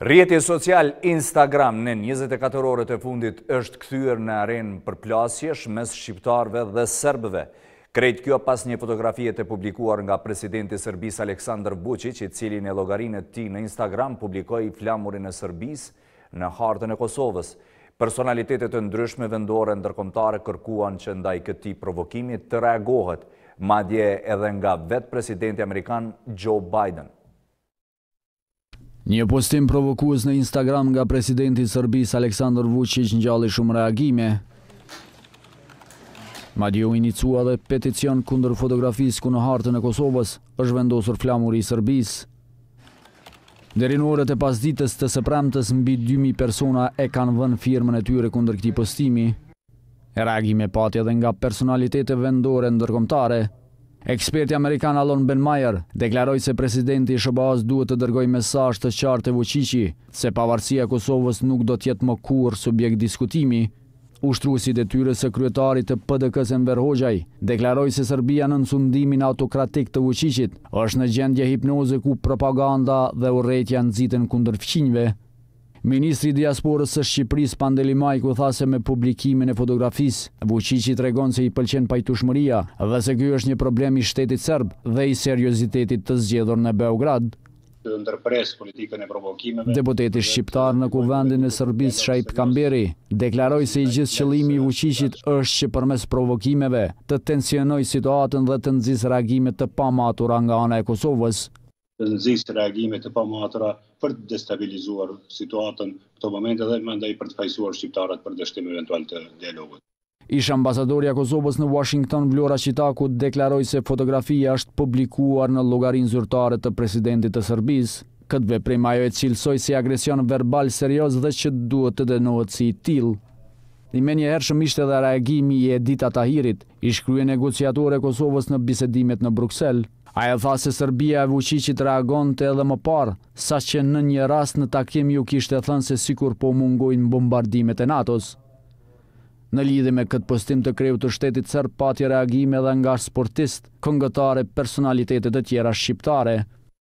Rjeti social Instagram në 24 orët e fundit është këthyër në arenë përplasjesh mes shqiptarve dhe sërbëve. Krejt kjo pas një fotografie të publikuar nga presidenti Sërbis Aleksandr Buqic, i cilin e logarinët ti në Instagram publikoj flamurin e Sërbis në hartën e Kosovës. Personalitetet të ndryshme vendore ndërkomtare kërkuan që ndaj këti provokimit të reagohet, madje edhe nga vetë presidenti Amerikan Joe Biden. Një postim provokues në Instagram nga presidenti Sërbis Aleksandr Vucic në gjalli shumë reagime. Madjo inicua dhe peticion kundër fotografis ku në hartën e Kosovës është vendosur flamur i Sërbis. Derin orët e pas ditës të sëpremtës mbi 2000 persona e kanë vën firmën e tyre kundër këti postimi. Reagime pati edhe nga personalitete vendore ndërkomtare, Eksperti Amerikan Alon Ben Mayer deklaroj se presidenti Shobaz duhet të dërgoj mesaj të qartë të vëqici se pavarësia Kosovës nuk do tjetë më kur subjekt diskutimi. Ushtruësit e tyre së kryetarit të PDK-së në Verhojgjaj deklaroj se Serbia në nësundimin autokratik të vëqicit është në gjendje hipnoze ku propaganda dhe uretja në zitën kundër fqinjve. Ministri Diasporës së Shqipëris, Pandeli Majku, tha se me publikimin e fotografis, Vuqici të regon se i pëlqen pajtushmëria dhe se kjo është një problem i shtetit sërb dhe i seriozitetit të zgjedor në Beograd. Deputeti Shqiptar në kuvendin e Sërbis Shajp Kamberi deklaroj se i gjithë qëlimi i Vuqicit është që përmes provokimeve të tensionoj situatën dhe të nëzis reagimet të pamatura nga ana e Kosovës të nëzis reagime të pa matëra për të destabilizuar situatën këto momente dhe më ndaj për të fajsuar shqiptarët për dështim eventual të dialogut. Ish ambasadorja Kosovës në Washington, Vlora Qitaku, deklaroj se fotografia është publikuar në logarin zyrtare të presidentit të Sërbis, këtë veprim ajo e cilësoj si agresion verbal serios dhe që duhet të denohet si tilë. Një menje hershëm ishte dhe reagimi i Edita Tahirit, ishkrye negociatore Kosovës në bisedimet në Bruxelles. Aja tha se Serbia e vëqicit reagon të edhe më parë, sa që në një rast në takim ju kishtë e thënë se sikur po mungojnë bombardimet e NATO-s. Në lidhe me këtë postim të kreju të shtetit sërë pati reagime dhe nga sportist, këngëtare, personalitetet e tjera shqiptare,